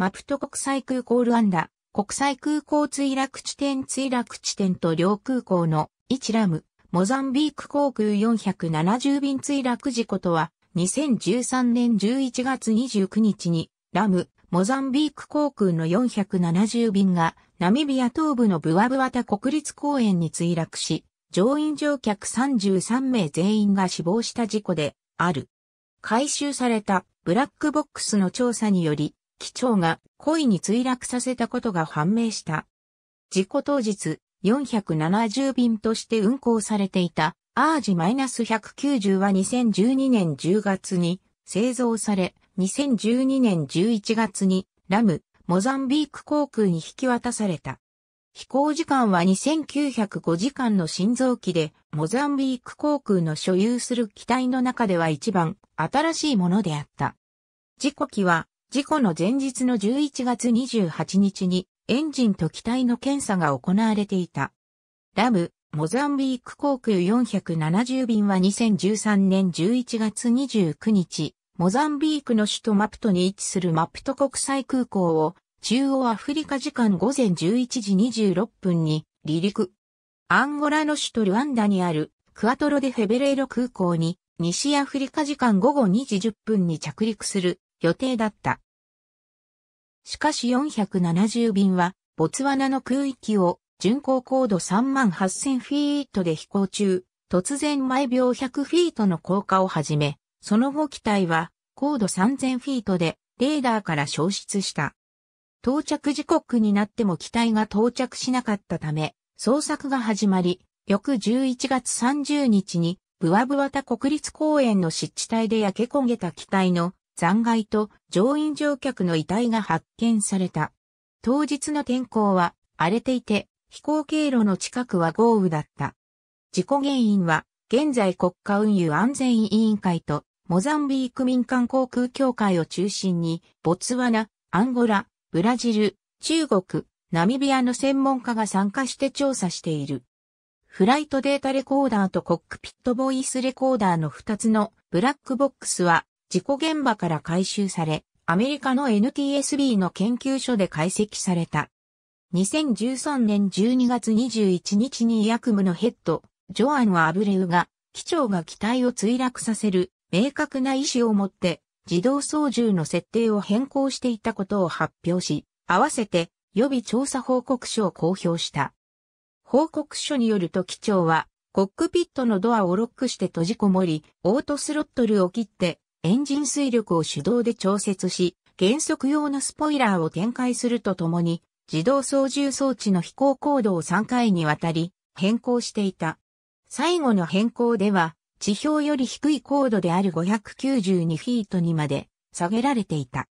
マプト国際空港ルアンダ、国際空港墜落地点墜落地点と両空港の一ラム、モザンビーク航空470便墜落事故とは、2013年11月29日に、ラム、モザンビーク航空の470便が、ナミビア東部のブワブワタ国立公園に墜落し、乗員乗客33名全員が死亡した事故である。回収されたブラックボックスの調査により、機長が故意に墜落させたことが判明した。事故当日、470便として運航されていた、アージ -190 は2012年10月に製造され、2012年11月にラム、モザンビーク航空に引き渡された。飛行時間は2905時間の心臓機で、モザンビーク航空の所有する機体の中では一番新しいものであった。事故機は事故の前日の11月28日にエンジンと機体の検査が行われていた。ラム、モザンビーク航空470便は2013年11月29日、モザンビークの首都マプトに位置するマプト国際空港を中央アフリカ時間午前11時26分に離陸。アンゴラの首都ルワンダにあるクアトロデフェベレイロ空港に西アフリカ時間午後2時10分に着陸する予定だった。しかし470便は、ボツワナの空域を巡航高度38000フィートで飛行中、突然毎秒100フィートの降下を始め、その後機体は高度3000フィートでレーダーから消失した。到着時刻になっても機体が到着しなかったため、捜索が始まり、翌11月30日に、ブワブワタ国立公園の湿地帯で焼け焦げた機体の残骸と乗員乗客の遺体が発見された。当日の天候は荒れていて、飛行経路の近くは豪雨だった。事故原因は、現在国家運輸安全委員会とモザンビーク民間航空協会を中心に、ボツワナ、アンゴラ、ブラジル、中国、ナミビアの専門家が参加して調査している。フライトデータレコーダーとコックピットボイスレコーダーの2つのブラックボックスは事故現場から回収され、アメリカの NTSB の研究所で解析された。2013年12月21日に医薬部のヘッド、ジョアン・アブレウが、機長が機体を墜落させる、明確な意思を持って、自動操縦の設定を変更していたことを発表し、合わせて予備調査報告書を公表した。報告書によると機長は、コックピットのドアをロックして閉じこもり、オートスロットルを切って、エンジン水力を手動で調節し、減速用のスポイラーを展開するとともに、自動操縦装置の飛行高度を3回にわたり変更していた。最後の変更では、地表より低い高度である592フィートにまで下げられていた。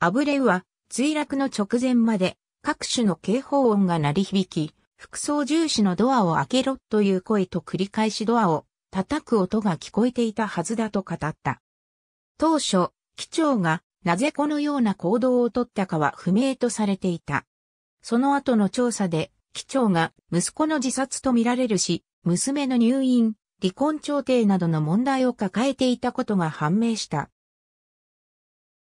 アブレウは墜落の直前まで各種の警報音が鳴り響き、副操縦士のドアを開けろという声と繰り返しドアを叩く音が聞こえていたはずだと語った。当初、機長がなぜこのような行動をとったかは不明とされていた。その後の調査で、機長が息子の自殺とみられるし、娘の入院、離婚調停などの問題を抱えていたことが判明した。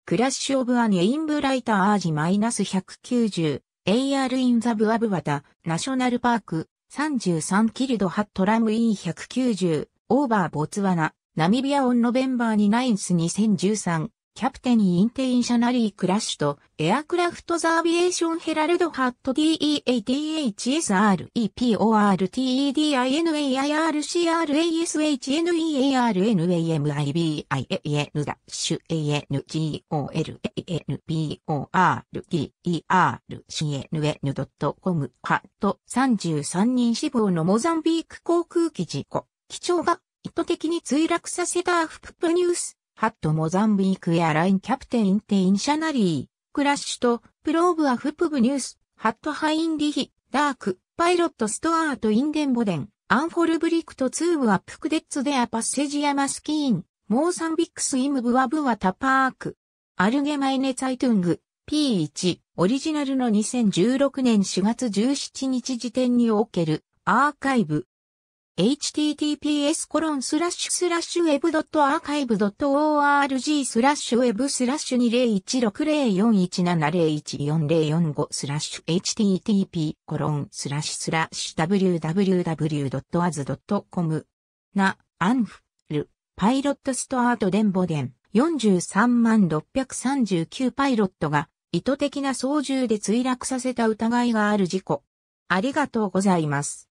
クラッシュ・オブ・ア・ニェイン・ブライター・アージマイナス -190 AR インザ・ブアブワタ、ナショナルパーク、33キルド・ハット・ラム・イン190、オーバー・ボツワナ、ナミビアオンノベンバーにナインス2013、キャプテンインテインシャナリークラッシュと、エアクラフトザービエーションヘラルドハット DEATHSREPORTEDINAIRCRASHNARAMIBIAN ダッシュ ANGOLANPORTERCN.com ハット33人死亡のモザンビーク航空機事故。機長がト的に墜落させたアフププニュース、ハットモザンビークエアラインキャプテインテインシャナリー、クラッシュと、プローブアフプブニュース、ハットハインリヒ、ダーク、パイロットストアートインデンボデン、アンフォルブリクトツーブアプクデッツデアパッセジアマスキーン、モーサンビックスイムブワブワタパーク、アルゲマイネツァイトゥング、P1、オリジナルの2016年4月17日時点における、アーカイブ、https コロンスラッシュスラッシュ web.archive.org スラッシュ web スラッシュ20160417014045スラッシュ http コロンスラッシュラッシュ www.az.com な、アンフル、パイロットストアートデンボデン43万639パイロットが意図的な操縦で墜落させた疑いがある事故。ありがとうございます。